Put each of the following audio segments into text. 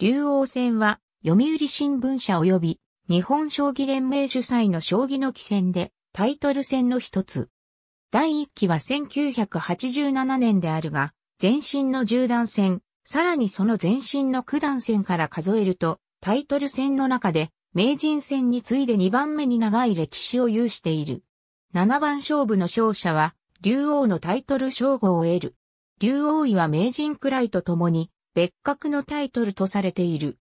竜王戦は、読売新聞社及び日本将棋連盟主催の将棋の棋戦でタイトル戦の一つ。第一期は1987年であるが、前身の十段戦、さらにその前身の九段戦から数えると、タイトル戦の中で名人戦に次いで2番目に長い歴史を有している。七番勝負の勝者は、竜王のタイトル称号を得る。竜王位は名人くらいと共に、別格のタイトルとされている。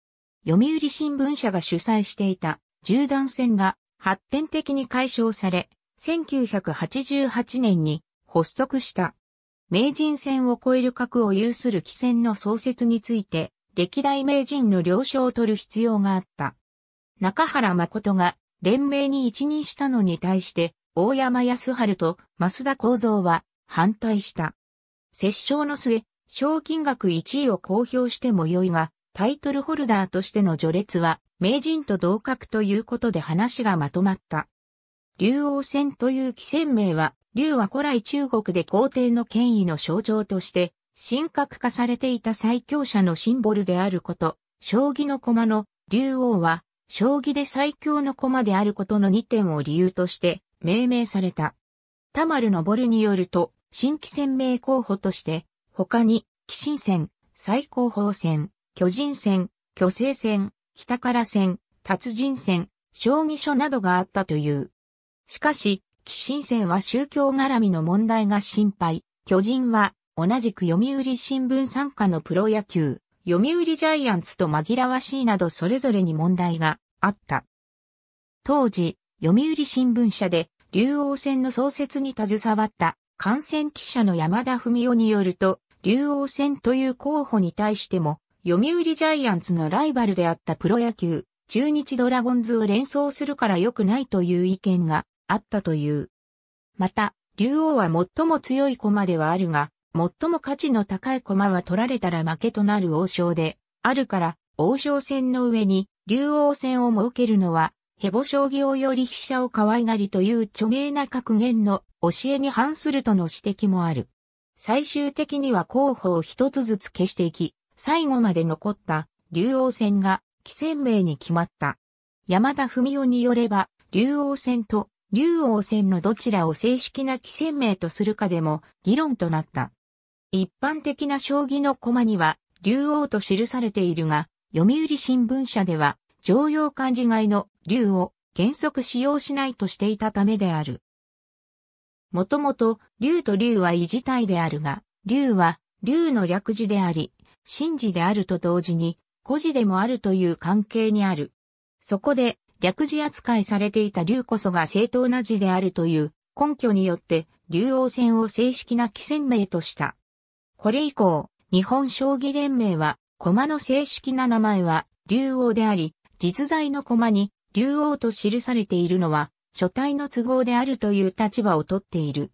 読売新聞社が主催していた銃弾戦が発展的に解消され、1988年に発足した。名人戦を超える格を有する棋戦の創設について、歴代名人の了承を取る必要があった。中原誠が連盟に一任したのに対して、大山康春と増田幸三は反対した。折衝の末、賞金額1位を公表しても良いが、タイトルホルダーとしての序列は、名人と同格ということで話がまとまった。竜王戦という棋戦名は、竜は古来中国で皇帝の権威の象徴として、神格化されていた最強者のシンボルであること、将棋の駒の竜王は、将棋で最強の駒であることの2点を理由として命名された。田丸昇によると、新規戦名候補として、他に、紀新戦、最高峰戦、巨人戦、巨星戦、北から戦、達人戦、将棋所などがあったという。しかし、紀新戦は宗教絡みの問題が心配、巨人は同じく読売新聞参加のプロ野球、読売ジャイアンツと紛らわしいなどそれぞれに問題があった。当時、読売新聞社で竜王戦の創設に携わった感染記者の山田文夫によると、竜王戦という候補に対しても、読売ジャイアンツのライバルであったプロ野球、中日ドラゴンズを連想するから良くないという意見があったという。また、竜王は最も強い駒ではあるが、最も価値の高い駒は取られたら負けとなる王将で、あるから、王将戦の上に竜王戦を設けるのは、ヘボ将棋をより飛車を可愛がりという著名な格言の教えに反するとの指摘もある。最終的には候補を一つずつ消していき、最後まで残った竜王戦が棋戦名に決まった。山田文夫によれば、竜王戦と竜王戦のどちらを正式な棋戦名とするかでも議論となった。一般的な将棋の駒には竜王と記されているが、読売新聞社では常用漢字外の竜を原則使用しないとしていたためである。もともと、竜と竜は異字体であるが、竜は、竜の略字であり、真字であると同時に、古字でもあるという関係にある。そこで、略字扱いされていた竜こそが正当な字であるという根拠によって、竜王戦を正式な棋戦名とした。これ以降、日本将棋連盟は、駒の正式な名前は、竜王であり、実在の駒に、竜王と記されているのは、書体の都合であるという立場をとっている。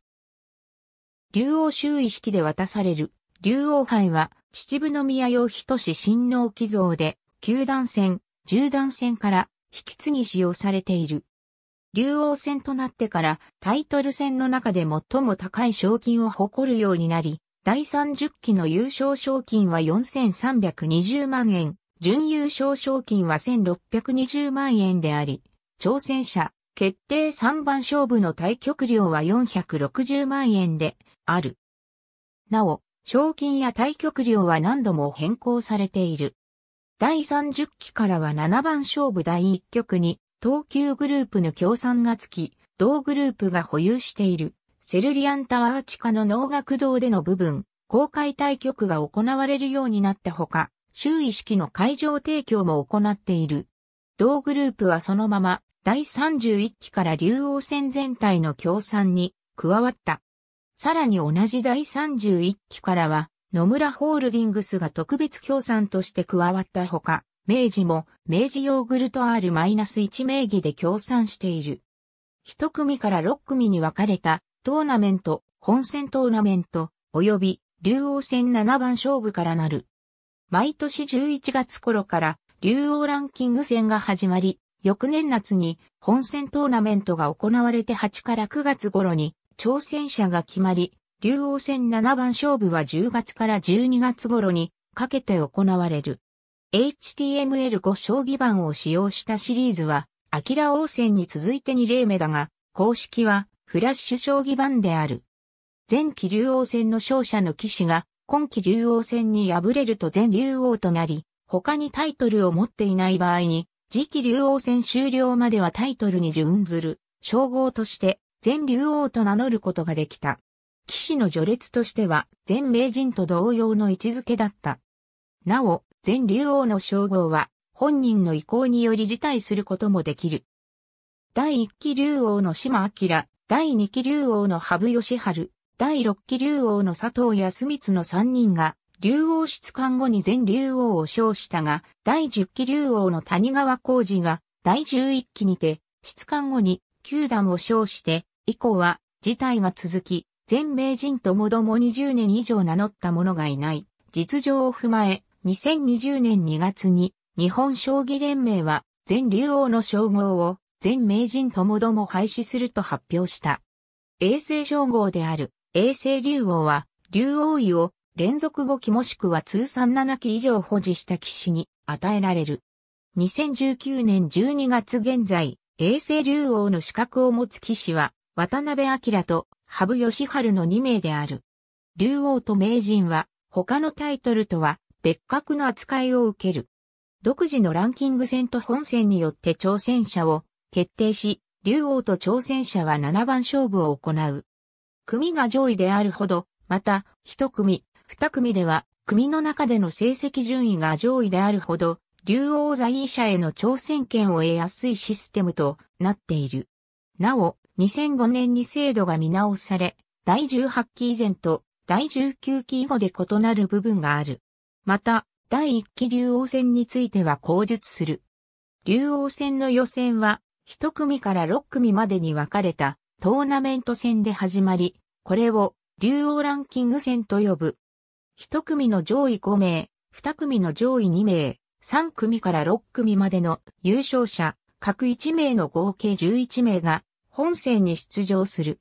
竜王周囲式で渡される竜王杯は秩父宮用人志新能寄贈で九段戦、十段戦から引き継ぎ使用されている。竜王戦となってからタイトル戦の中で最も高い賞金を誇るようになり、第30期の優勝賞金は4320万円、準優勝賞金は1620万円であり、挑戦者、決定3番勝負の対局料は460万円である。なお、賞金や対局料は何度も変更されている。第30期からは7番勝負第1局に、東急グループの協賛がつき、同グループが保有している、セルリアンタワー地下の能楽堂での部分、公開対局が行われるようになったほか、周囲式の会場提供も行っている。同グループはそのまま第31期から竜王戦全体の協賛に加わった。さらに同じ第31期からは、野村ホールディングスが特別協賛として加わったほか、明治も明治ヨーグルト R-1 名義で協賛している。一組から六組に分かれたトーナメント、本戦トーナメント、及び竜王戦七番勝負からなる。毎年11月頃から竜王ランキング戦が始まり、翌年夏に本戦トーナメントが行われて8から9月頃に挑戦者が決まり、竜王戦7番勝負は10月から12月頃にかけて行われる。HTML5 将棋盤を使用したシリーズは、アキラ王戦に続いて2例目だが、公式はフラッシュ将棋盤である。前期竜王戦の勝者の騎士が、今期竜王戦に敗れると全竜王となり、他にタイトルを持っていない場合に、次期竜王戦終了まではタイトルに準ずる、称号として、全竜王と名乗ることができた。騎士の序列としては、全名人と同様の位置づけだった。なお、全竜王の称号は、本人の意向により辞退することもできる。第1期竜王の島明、第2期竜王の羽生義治、第6期竜王の佐藤康光の3人が、竜王出官後に全竜王を称したが、第10期竜王の谷川浩二が、第11期にて、出官後に、九段を称して、以降は、事態が続き、全名人ともども20年以上名乗った者がいない、実情を踏まえ、2020年2月に、日本将棋連盟は、全竜王の称号を、全名人ともども廃止すると発表した。衛星称号である、衛星竜王は、竜王位を連続5期もしくは通算7期以上保持した騎士に与えられる。2019年12月現在、永世竜王の資格を持つ騎士は、渡辺明と羽生善治の2名である。竜王と名人は、他のタイトルとは別格の扱いを受ける。独自のランキング戦と本戦によって挑戦者を決定し、竜王と挑戦者は7番勝負を行う。組が上位であるほど、また、一組、二組では、組の中での成績順位が上位であるほど、竜王在位者への挑戦権を得やすいシステムとなっている。なお、2005年に制度が見直され、第18期以前と第19期以後で異なる部分がある。また、第1期竜王戦については口述する。竜王戦の予選は、1組から6組までに分かれたトーナメント戦で始まり、これを竜王ランキング戦と呼ぶ。1組の上位5名、2組の上位2名、3組から6組までの優勝者、各1名の合計11名が本戦に出場する。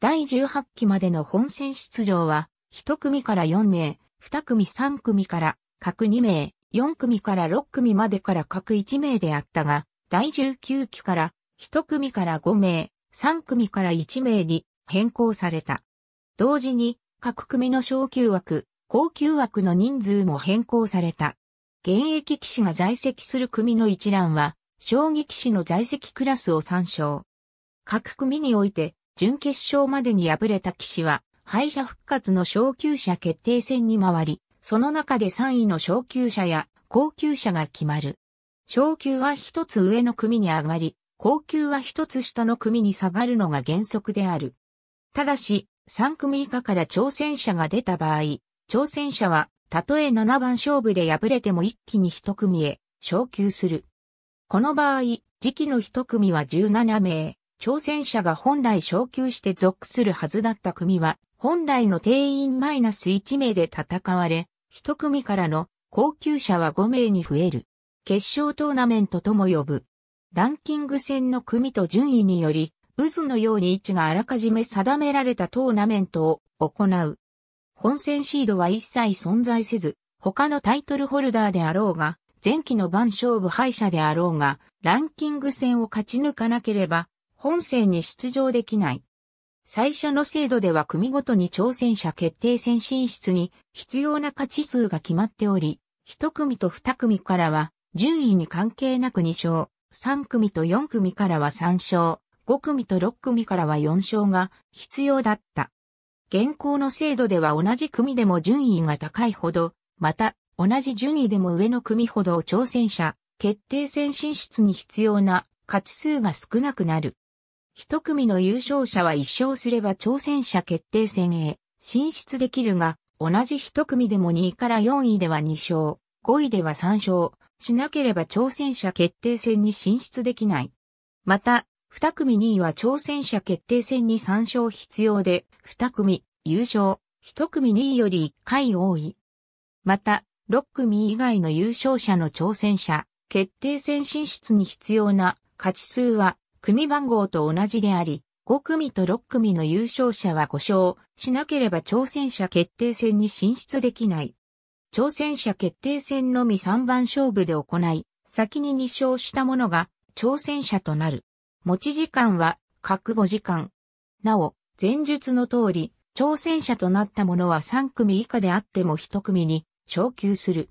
第18期までの本戦出場は、1組から4名、2組3組から各2名、4組から6組までから各1名であったが、第19期から1組から5名、3組から1名に変更された。同時に、各組の昇級枠、高級枠の人数も変更された。現役騎士が在籍する組の一覧は、将棋騎士の在籍クラスを参照。各組において、準決勝までに敗れた騎士は、敗者復活の昇級者決定戦に回り、その中で3位の昇級者や高級者が決まる。昇級は一つ上の組に上がり、高級は一つ下の組に下がるのが原則である。ただし、3組以下から挑戦者が出た場合、挑戦者は、たとえ7番勝負で敗れても一気に一組へ昇級する。この場合、時期の一組は17名、挑戦者が本来昇級して属するはずだった組は、本来の定員マイナス1名で戦われ、一組からの高級者は5名に増える。決勝トーナメントとも呼ぶ。ランキング戦の組と順位により、渦のように位置があらかじめ定められたトーナメントを行う。本戦シードは一切存在せず、他のタイトルホルダーであろうが、前期の番勝負敗者であろうが、ランキング戦を勝ち抜かなければ、本戦に出場できない。最初の制度では組ごとに挑戦者決定戦進出に必要な勝ち数が決まっており、1組と2組からは、順位に関係なく2勝、3組と4組からは3勝、5組と6組からは4勝が必要だった。現行の制度では同じ組でも順位が高いほど、また、同じ順位でも上の組ほど挑戦者、決定戦進出に必要な勝ち数が少なくなる。一組の優勝者は一勝すれば挑戦者決定戦へ進出できるが、同じ一組でも2位から4位では2勝、5位では3勝、しなければ挑戦者決定戦に進出できない。また、二組2位は挑戦者決定戦に参照必要で、二組、優勝、一組2位より1回多い。また、6組以外の優勝者の挑戦者、決定戦進出に必要な勝ち数は、組番号と同じであり、5組と6組の優勝者は5勝しなければ挑戦者決定戦に進出できない。挑戦者決定戦のみ3番勝負で行い、先に2勝した者が挑戦者となる。持ち時間は各5時間。なお、前述の通り、挑戦者となった者は3組以下であっても1組に昇級する。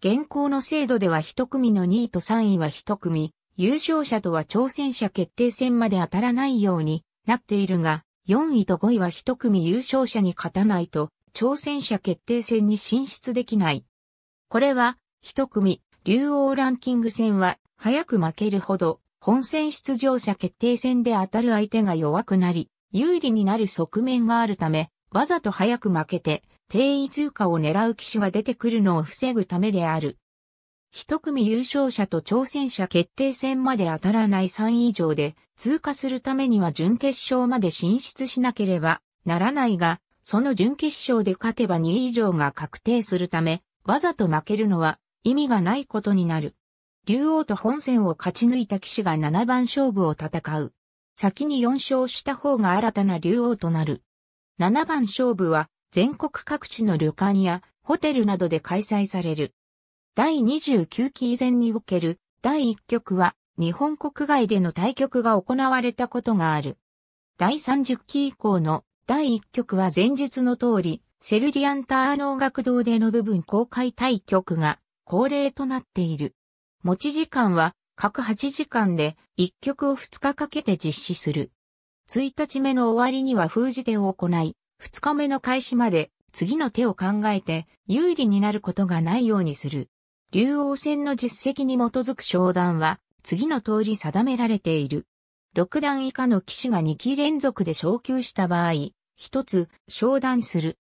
現行の制度では1組の2位と3位は1組、優勝者とは挑戦者決定戦まで当たらないようになっているが、4位と5位は1組優勝者に勝たないと、挑戦者決定戦に進出できない。これは、1組、竜王ランキング戦は、早く負けるほど、本戦出場者決定戦で当たる相手が弱くなり、有利になる側面があるため、わざと早く負けて、定位通過を狙う機種が出てくるのを防ぐためである。一組優勝者と挑戦者決定戦まで当たらない3位以上で通過するためには準決勝まで進出しなければならないが、その準決勝で勝てば2位以上が確定するため、わざと負けるのは意味がないことになる。竜王と本戦を勝ち抜いた騎士が七番勝負を戦う。先に4勝した方が新たな竜王となる。七番勝負は全国各地の旅館やホテルなどで開催される。第29期以前における第1局は日本国外での対局が行われたことがある。第30期以降の第1局は前述の通り、セルリアンターノー学堂での部分公開対局が恒例となっている。持ち時間は各8時間で1曲を2日かけて実施する。1日目の終わりには封じ手を行い、2日目の開始まで次の手を考えて有利になることがないようにする。竜王戦の実績に基づく商談は次の通り定められている。6段以下の騎士が2期連続で昇級した場合、1つ商談する。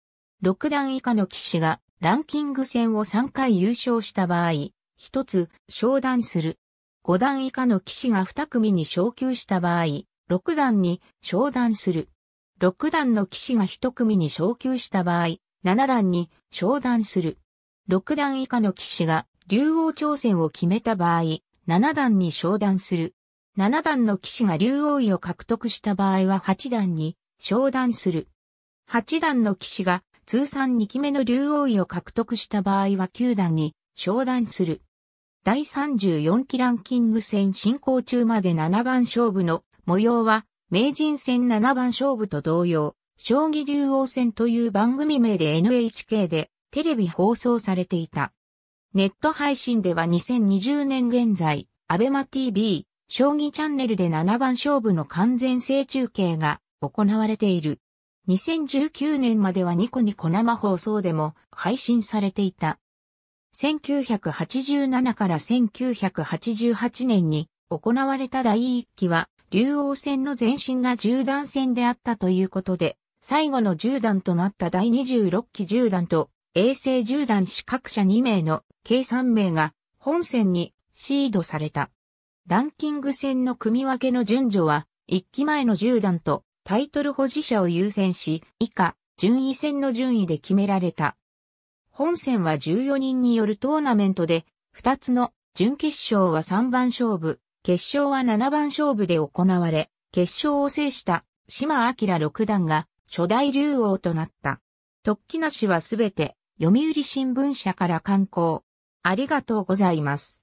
6段以下の騎士がランキング戦を3回優勝した場合、1つ、昇段する。5段以下の騎士が2組に昇級した場合、6段に昇段する。6段の騎士が1組に昇級した場合、7段に昇段する。6段以下の騎士が竜王挑戦を決めた場合、7段に昇段する。7段の騎士が竜王位を獲得した場合は8段に昇段する。8段の騎士が通算2期目の竜王位を獲得した場合は9段に昇段する。第34期ランキング戦進行中まで7番勝負の模様は、名人戦7番勝負と同様、将棋竜王戦という番組名で NHK でテレビ放送されていた。ネット配信では2020年現在、アベマ TV、将棋チャンネルで7番勝負の完全性中継が行われている。2019年まではニコニコ生放送でも配信されていた。1987から1988年に行われた第1期は、竜王戦の前身が1弾段戦であったということで、最後の1弾段となった第26期1弾段と、衛星1弾。段資格者2名の計3名が本戦にシードされた。ランキング戦の組み分けの順序は、1期前の1弾段とタイトル保持者を優先し、以下、順位戦の順位で決められた。本戦は14人によるトーナメントで、2つの準決勝は3番勝負、決勝は7番勝負で行われ、決勝を制した島明六段が初代竜王となった。突起なしはすべて読売新聞社から刊行。ありがとうございます。